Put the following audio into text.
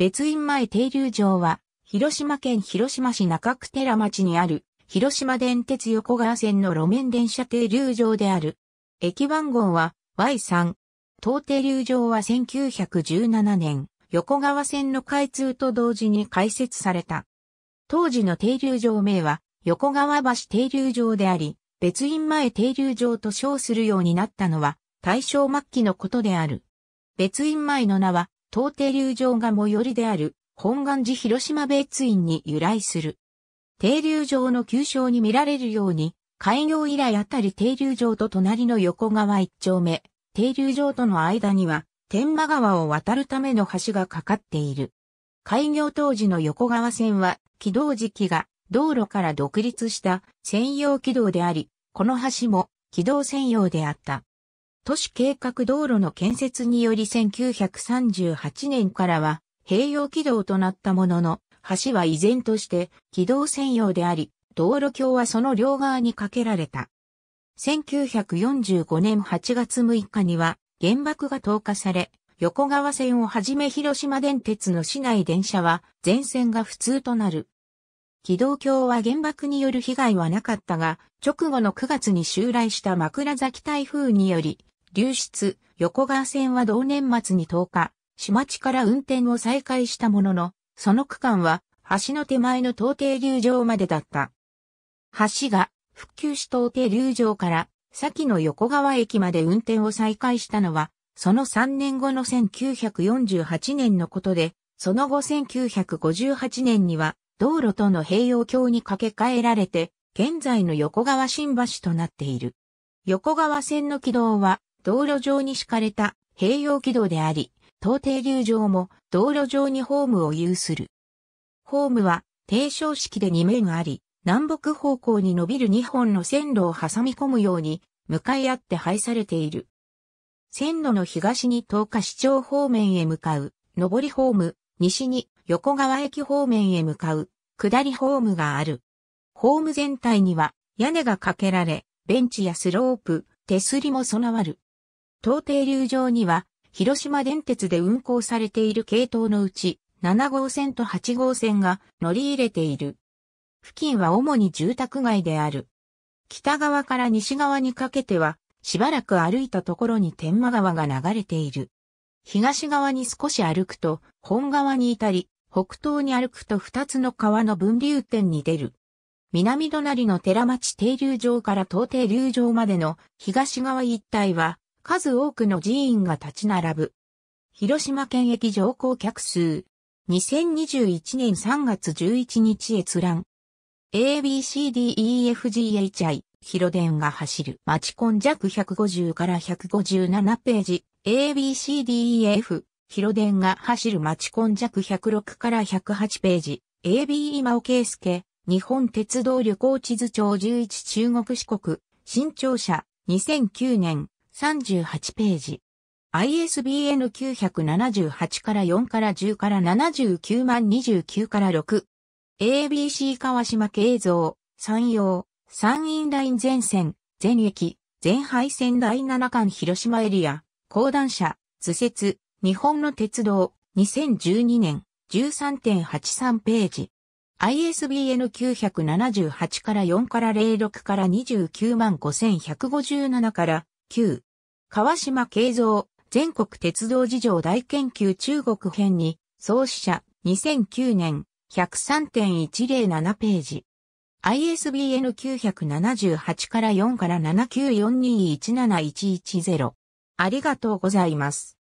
別院前停留場は、広島県広島市中区寺町にある、広島電鉄横川線の路面電車停留場である。駅番号は Y3。当停留場は1917年、横川線の開通と同時に開設された。当時の停留場名は、横川橋停留場であり、別院前停留場と称するようになったのは、大正末期のことである。別院前の名は、東停流場が最寄りである本願寺広島別院に由来する。停留場の急所に見られるように、開業以来あたり停留場と隣の横川一丁目、停留場との間には、天満川を渡るための橋がかかっている。開業当時の横川線は、軌道時期が道路から独立した専用軌道であり、この橋も軌道専用であった。都市計画道路の建設により1938年からは併用軌道となったものの、橋は依然として軌道専用であり、道路橋はその両側に架けられた。1945年8月6日には原爆が投下され、横川線をはじめ広島電鉄の市内電車は全線が普通となる。軌道橋は原爆による被害はなかったが、直後の9月に襲来した枕崎台風により、流出、横川線は同年末に10日、島地から運転を再開したものの、その区間は橋の手前の東帝流上までだった。橋が復旧し東帝流上から先の横川駅まで運転を再開したのは、その3年後の1948年のことで、その後1958年には道路との併用橋に架け替えられて、現在の横川新橋となっている。横川線の軌道は道路上に敷かれた併用軌道であり、東停留場も道路上にホームを有する。ホームは低床式で2面あり、南北方向に伸びる2本の線路を挟み込むように向かい合って配されている。線路の東に東下市町方面へ向かう、上りホーム、西に横川駅方面へ向かう、下りホームがある。ホーム全体には屋根がかけられ、ベンチやスロープ、手すりも備わる。東停留場には、広島電鉄で運行されている系統のうち、7号線と8号線が乗り入れている。付近は主に住宅街である。北側から西側にかけては、しばらく歩いたところに天満川が流れている。東側に少し歩くと、本川に至り、北東に歩くと二つの川の分流点に出る。南隣の寺町停留場から東停留場までの東側一帯は数多くの寺院が立ち並ぶ。広島県駅乗降客数。2021年3月11日閲覧。ABCDEFGHI、広電が走る町コン弱150から157ページ。ABCDEF、広電が走る町コン弱106から108ページ。AB 今尾圭介、日本鉄道旅行地図帳11中国四国、新庁舎、2009年、38ページ。ISBN 978から4から10から79万29から6。ABC 川島慶像。山陽、山陰ライン全線、全駅、全廃線第7巻広島エリア、高段車、図説、日本の鉄道、2012年、13.83ページ。ISBN 978から4から06から29万5157から9。川島慶三、全国鉄道事情大研究中国編に、創始者、2009年、103.107ページ。ISBN 978から4から7 9 4 2 1 7 1 1 0ありがとうございます。